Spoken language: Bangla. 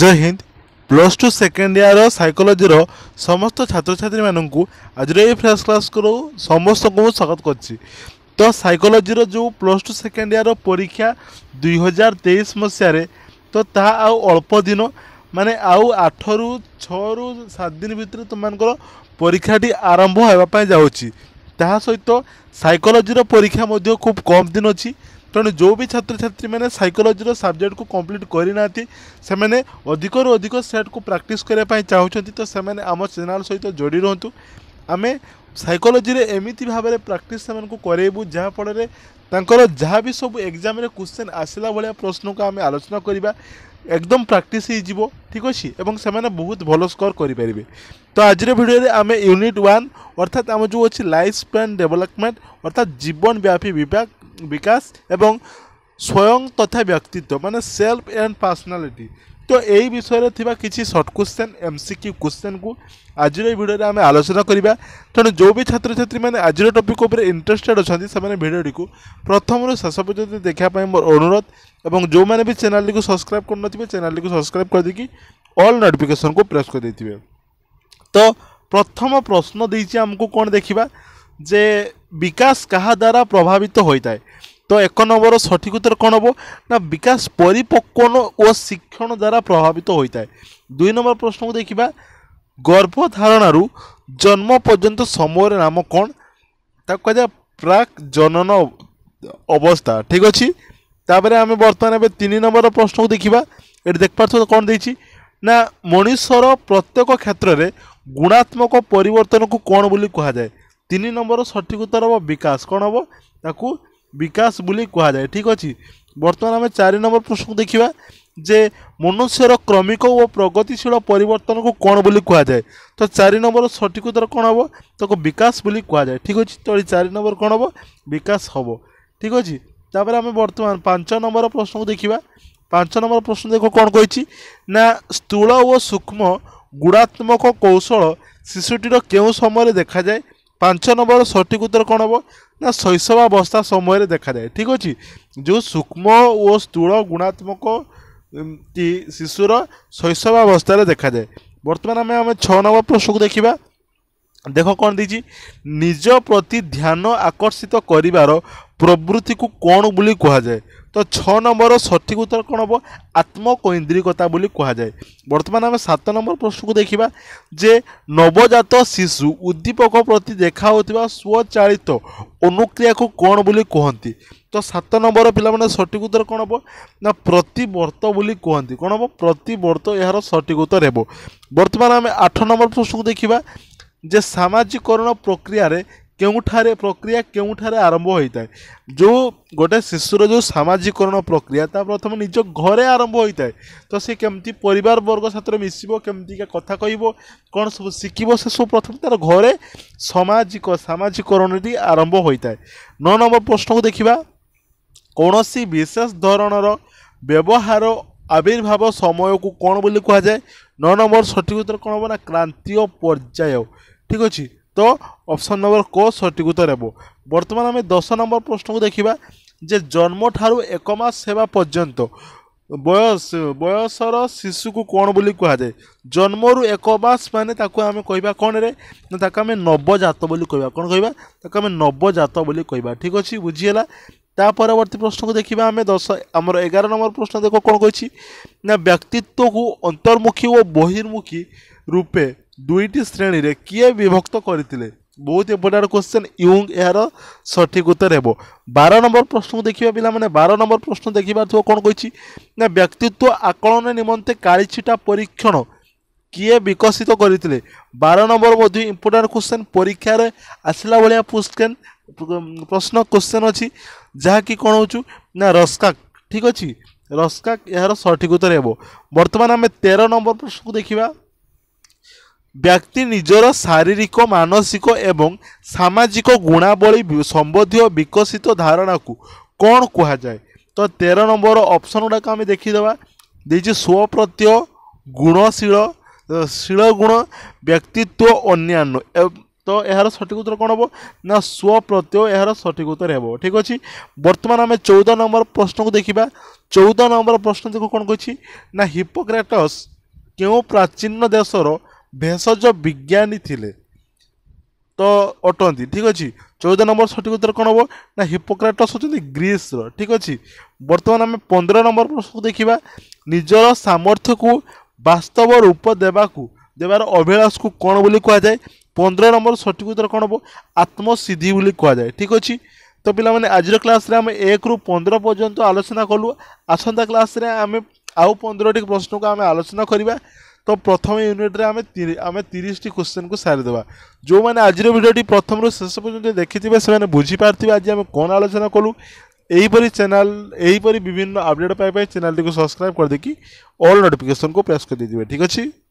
জয় হিন্দ ପ୍ଲସ୍ ଟୁ ସେକେଣ୍ଡ ଇୟର ସାଇକୋଲୋଜିର ସମସ୍ତ ଛାତ୍ରଛାତ୍ରୀମାନଙ୍କୁ ଆଜିର ଏଇ ଫ୍ରେଶ୍ କ୍ଲାସ୍କୁ ସମସ୍ତଙ୍କୁ ମୁଁ ସ୍ୱାଗତ କରିଛି ତ ସାଇକୋଲୋଜିର ଯେଉଁ ପ୍ଲସ୍ ଟୁ ସେକେଣ୍ଡ ଇୟର ପରୀକ୍ଷା ଦୁଇହଜାର ତେଇଶ ମସିହାରେ ତ ତାହା ଆଉ ଅଳ୍ପ ଦିନ ମାନେ ଆଉ ଆଠରୁ ଛଅରୁ ସାତ ଦିନ ଭିତରେ ତୁମମାନଙ୍କର ପରୀକ୍ଷାଟି ଆରମ୍ଭ ହେବା ପାଇଁ ଯାଉଛି ତାହା ସହିତ ସାଇକୋଲୋଜିର ପରୀକ୍ଷା ମଧ୍ୟ ଖୁବ୍ କମ୍ ଦିନ ଅଛି ତେଣୁ ଯେଉଁ ବି ଛାତ୍ରଛାତ୍ରୀମାନେ ସାଇକୋଲୋଜିର ସବଜେକ୍ଟକୁ କମ୍ପ୍ଲିଟ୍ କରିନାହାନ୍ତି ସେମାନେ ଅଧିକରୁ ଅଧିକ ସେଟ୍କୁ ପ୍ରାକ୍ଟିସ୍ କରିବା ପାଇଁ ଚାହୁଁଛନ୍ତି ତ ସେମାନେ ଆମ ଚ୍ୟାନେଲ୍ ସହିତ ଯୋଡ଼ି ରୁହନ୍ତୁ ଆମେ ସାଇକୋଲୋଜିରେ ଏମିତି ଭାବରେ ପ୍ରାକ୍ଟିସ୍ ସେମାନଙ୍କୁ କରେଇବୁ ଯାହାଫଳରେ ତାଙ୍କର ଯାହା ବି ସବୁ ଏକ୍ଜାମ୍ରେ କୋଶ୍ଚିନ୍ ଆସିଲା ଭଳିଆ ପ୍ରଶ୍ନକୁ ଆମେ ଆଲୋଚନା କରିବା ଏକଦମ ପ୍ରାକ୍ଟିସ୍ হয়েযিব ଠିକ୍ ଅଛି ଏବଂ ସେମାନେ ବହୁତ ଭଲ স্কোর କରିପାରିବେ ତ ଆଜିର ଭିଡ଼ିଓରେ ଆମେ ୟୁନିଟ୍ ୱାନ୍ ଅର୍ଥାତ୍ ଆମ ଯେଉଁ ଅଛି ଲାଇଫ୍ লাইফ স্প্যান ଅର୍ଥାତ୍ অর্থাৎ জীবনব্যাপী বিভাগ বিকাশ এবং স্বয়ং তথা ব্যক্তিত্ব মানে সেলফ এন্ড পার্সোনালিটি তো এই বিষয়ে থাকা কিছু সর্ট কোশ্চেন এমসিকিউ কোশ্চেনকু আজির এই ভিডিওরে আমি আলোচনা করা তেমন যে বি ছাত্রছাত্রী মানে আজির টপিক উপরে ইন্টারেস্টেড অনেক সে ভিডিওটি প্রথম শেষ পর্যন্ত দেখা মোর অনুরোধ এবং যে চ্যানেলটি সবসক্রাইব করে চ্যানেলটি সবসক্রাইব করেদি অল নোটিফিকেসন কু প্রেস করে তো প্রথম প্রশ্ন দিয়েছি আমি কোণ দেখা যে বিকাশ কাহা দ্বারা প্রভাবিত হয়ে তো এক নম্বর সঠিক উত্তর কোণ হব না বিকাশ পরিপক্কন ও শিক্ষণ দ্বারা প্রভাবিত হয়ে দুই নম্বর প্রশ্ন দেখা গর্ভধারণার জন্ম পর্যন্ত সময়ের নাম কোণ তা কাজ প্রাক জনন অবস্থা ঠিক আছে তাপরে আমি বর্তমান এবার তিন নম্বর প্রশ্ন দেখা এটি দেখিপার কোণ দিয়েছি না মনিষর প্রত্যেক ক্ষেত্রে গুণাত্মক পরিবর্তনকে কোণ বলে কুহযায় ତିନି ନମ୍ବର ସଠିକ ଉତ୍ତର ହେବ ବିକାଶ କ'ଣ ହେବ ତାକୁ ବିକାଶ ବୋଲି କୁହାଯାଏ ଠିକ୍ ଅଛି ବର୍ତ୍ତମାନ ଆମେ ଚାରି ନମ୍ବର ପ୍ରଶ୍ନକୁ ଦେଖିବା ଯେ ମନୁଷ୍ୟର କ୍ରମିକ ଓ ପ୍ରଗତିଶୀଳ ପରିବର୍ତ୍ତନକୁ କ'ଣ ବୋଲି କୁହାଯାଏ ତ ଚାରି ନମ୍ବର ସଠିକ ଉତ୍ତର କ'ଣ ହେବ ତାକୁ ବିକାଶ ବୋଲି କୁହାଯାଏ ଠିକ୍ ଅଛି ତ ଏଇ ଚାରି ନମ୍ବର କ'ଣ ହେବ ବିକାଶ ହେବ ଠିକ୍ ଅଛି ତାପରେ ଆମେ ବର୍ତ୍ତମାନ ପାଞ୍ଚ ନମ୍ବର ପ୍ରଶ୍ନକୁ ଦେଖିବା ପାଞ୍ଚ ନମ୍ବର ପ୍ରଶ୍ନ ଦେଖ କ'ଣ କହିଛି ନା ସ୍ଥୂଳ ଓ ସୂକ୍ଷ୍ମ ଗୁଣାତ୍ମକ କୌଶଳ ଶିଶୁଟିର କେଉଁ ସମୟରେ ଦେଖାଯାଏ পাঁচ নম্বর সঠিক উত্তর কোণ হব না শৈশবাবস্থা সময়ের দেখা যায় ঠিক আছে যে সূক্ষ্ম ও স্থূল গুণাত্মক শিশুর শৈশবাবস্থায় দেখা যায় বর্তমান আমি আমি ছ নম্বর প্রশ্নকে দেখা দেখ কোণ দিয়েছি নিজ প্রতি ধ্যান আকর্ষিত করিবার প্রবৃত্তিকু কোণ বলে কুহযায় তো ছ নম্বর সঠিক উত্তর কোণ হব আত্মকৈন্দ্রিকতা বলে কুহযায় বর্তমানে আমি সাত নম্বর প্রশ্নকে দেখিবা যে নবজাত শিশু উদ্দীপক প্রতি দেখা হওয়া স্বচালিত অনুক্রিয়াকু কোণ বলে কুহতি তো সাত নম্বর পিলামানে সঠিক উত্তর কোণ হব না প্রতবর্ত বলে কুহতি কোণ হব প্রতবর্ত এর সঠিক উত্তর হব বর্তমানে আমি আঠ নম্বর প্রশ্নকে দেখিবা যে সামাজিকরণ প্রক্রিয়ায় କେଉଁଠାରେ ପ୍ରକ୍ରିୟା କେଉଁଠାରେ ଆରମ୍ଭ ହୋଇଥାଏ ଯେଉଁ ଗୋଟେ ଶିଶୁର ଯେଉଁ ସାମାଜିକରଣ ପ୍ରକ୍ରିୟା ତା ପ୍ରଥମେ ନିଜ ଘରେ ଆରମ୍ଭ ହୋଇଥାଏ ତ ସେ କେମିତି ପରିବାର ବର୍ଗ ସାଥିରେ ମିଶିବ କେମିତିକା କଥା କହିବ କ'ଣ ସବୁ ଶିଖିବ ସେସବୁ ପ୍ରଥମେ ତା'ର ଘରେ ସାମାଜିକ ସାମାଜିକରଣଟି ଆରମ୍ଭ ହୋଇଥାଏ ନଅ ନମ୍ବର ପ୍ରଶ୍ନକୁ ଦେଖିବା କୌଣସି ବିଶେଷ ଧରଣର ବ୍ୟବହାର ଆବିର୍ଭାବ ସମୟକୁ କ'ଣ ବୋଲି କୁହାଯାଏ ନଅ ନମ୍ବର ସଠିକ ଉତ୍ତର କ'ଣ ହେବ ନା କ୍ରାନ୍ତୀୟ ପର୍ଯ୍ୟାୟ ଠିକ୍ ଅଛି তো অপশন নম্বর ক সঠিক উত্তর হব বর্তমান আমি দশ নম্বর প্রশ্নকে দেখিবা যে জন্ম ঠারু এক মাস সেবা পর্যন্ত বয়স বয়সর শিশুকু কোণ বলি কুহযায় জন্মরু এক মাস মানে তাকে আমি কহবা কোণরে না তাকে আমি নবজাত বলি কহবা কোণ কহবা তাকে আমি নবজাত বলি কহবা ঠিক অছি বুঝিগলা তা পরবর্তী প্রশ্নকে দেখিবা আমি দশ আমার এগারো নম্বর প্রশ্ন দেখ কোণ কইছি না ব্যক্তিত্বকু অন্তর্মুখী ও বহির্মুখী রূপে দুইটি শ্রেণীরে কিয়ে বিভক্ত করে ବହୁତ ଇମ୍ପୋର୍ଟାଣ୍ଟ କ୍ୱେଶ୍ଚନ୍ ୟୁଙ୍ଗ୍ ଏହାର ସଠିକ୍ ଉତ୍ତର ହେବ ବାର ନମ୍ବର ପ୍ରଶ୍ନକୁ ଦେଖିବା ପିଲାମାନେ ବାର ନମ୍ବର ପ୍ରଶ୍ନ ଦେଖିପାରୁଥିବ କ'ଣ କହିଛି ନା ବ୍ୟକ୍ତିତ୍ୱ ଆକଳନ ନିମନ୍ତେ କାଳିଛିଟା ପରୀକ୍ଷଣ କିଏ ବିକଶିତ କରିଥିଲେ ବାର ନମ୍ବର ମଧ୍ୟ ଇମ୍ପୋର୍ଟାଣ୍ଟ କ୍ୱେଶ୍ଚନ୍ ପରୀକ୍ଷାରେ ଆସିଲା ଭଳିଆ କ୍ୱେଶ୍ଚନ୍ ପ୍ରଶ୍ନ କ୍ୱେଶ୍ଚନ୍ ଅଛି ଯାହାକି କ'ଣ ହେଉଛୁ ନା ରସ୍କାକ୍ ଠିକ୍ ଅଛି ରସ୍କାକ୍ ଏହାର ସଠିକ୍ ଉତ୍ତର ହେବ ବର୍ତ୍ତମାନ ଆମେ ତେର ନମ୍ବର ପ୍ରଶ୍ନକୁ ଦେଖିବା ବ୍ୟକ୍ତି ନିଜର ଶାରୀରିକ ମାନସିକ ଏବଂ ସାମାଜିକ ଗୁଣାବଳୀ ସମ୍ବନ୍ଧୀୟ ବିକଶିତ ଧାରଣାକୁ କ'ଣ କୁହାଯାଏ ତ ତେର ନମ୍ବର ଅପସନ୍ ଗୁଡ଼ାକ ଆମେ ଦେଖିଦେବା ଦେଇଛି ସ୍ୱପ୍ରତ୍ୟୟ ଗୁଣଶୀଳ ଶୀଳ ଗୁଣ ବ୍ୟକ୍ତିତ୍ୱ ଅନ୍ୟାନ୍ୟ ତ ଏହାର ସଠିକ ଉତ୍ତର କ'ଣ ହେବ ନା ସ୍ୱପ୍ରତ୍ୟୟ ଏହାର ସଠିକ ଉତ୍ତର ହେବ ଠିକ୍ ଅଛି ବର୍ତ୍ତମାନ ଆମେ ଚଉଦ ନମ୍ବର ପ୍ରଶ୍ନକୁ ଦେଖିବା ଚଉଦ ନମ୍ବର ପ୍ରଶ୍ନ ଦେଖୁ କ'ଣ କହିଛି ନା ହିପୋକ୍ରାଟସ୍ କେଉଁ ପ୍ରାଚୀନ ଦେଶର ভেষজ বিজ্ঞানী লে ତ ଅଟନ୍ତି ଠିକ୍ ଅଛି ଚଉଦ ନମ୍ବର ସଠିକ୍ ଉତ୍ତର କ'ଣ ହେବ ନା ହିପୋକ୍ରାଟସ୍ ହେଉଛନ୍ତି ଗ୍ରୀସ୍ର ଠିକ୍ ଅଛି ବର୍ତ୍ତମାନ ଆମେ ପନ୍ଦର ନମ୍ବର ପ୍ରଶ୍ନକୁ ଦେଖିବା ନିଜର ସାମର୍ଥ୍ୟକୁ ବାସ୍ତବ ରୂପ ଦେବାକୁ ଦେବାର ଅଭିଳାଷକୁ କ'ଣ ବୋଲି କୁହାଯାଏ ପନ୍ଦର ନମ୍ବର ସଠିକ୍ ଉତ୍ତର କ'ଣ ହେବ ଆତ୍ମସିଦ୍ଧି ବୋଲି କୁହାଯାଏ ଠିକ୍ ଅଛି ତ ପିଲାମାନେ ଆଜିର କ୍ଲାସ୍ରେ ଆମେ ଏକରୁ ପନ୍ଦର ପର୍ଯ୍ୟନ୍ତ ଆଲୋଚନା କଲୁ ଆସନ୍ତା କ୍ଲାସ୍ରେ ଆମେ ଆଉ ପନ୍ଦରଟି ପ୍ରଶ୍ନକୁ ଆମେ ଆଲୋଚନା କରିବା ତ ପ୍ରଥମ ୟୁନିଟ୍ରେ ଆମେ ଆମେ ତିରିଶଟି କୋଶ୍ଚିନ୍କୁ ସାରିଦେବା ଯେଉଁମାନେ ଆଜିର ଭିଡ଼ିଓଟି ପ୍ରଥମରୁ ଶେଷ ପର୍ଯ୍ୟନ୍ତ ଦେଖିଥିବେ ସେମାନେ ବୁଝିପାରିଥିବେ ଆଜି ଆମେ କ'ଣ ଆଲୋଚନା କଲୁ ଏହିପରି ଚ୍ୟାନେଲ୍ ଏହିପରି ବିଭିନ୍ନ ଅପଡ଼େଟ୍ ପାଇବା ପାଇଁ ଚ୍ୟାନେଲ୍ଟିକୁ ସବସ୍କ୍ରାଇବ୍ କରିଦେଇକି ଅଲ୍ ନୋଟିଫିକେସନ୍କୁ ପ୍ରେସ୍ କରିଦେଇଥିବେ ଠିକ୍ ଅଛି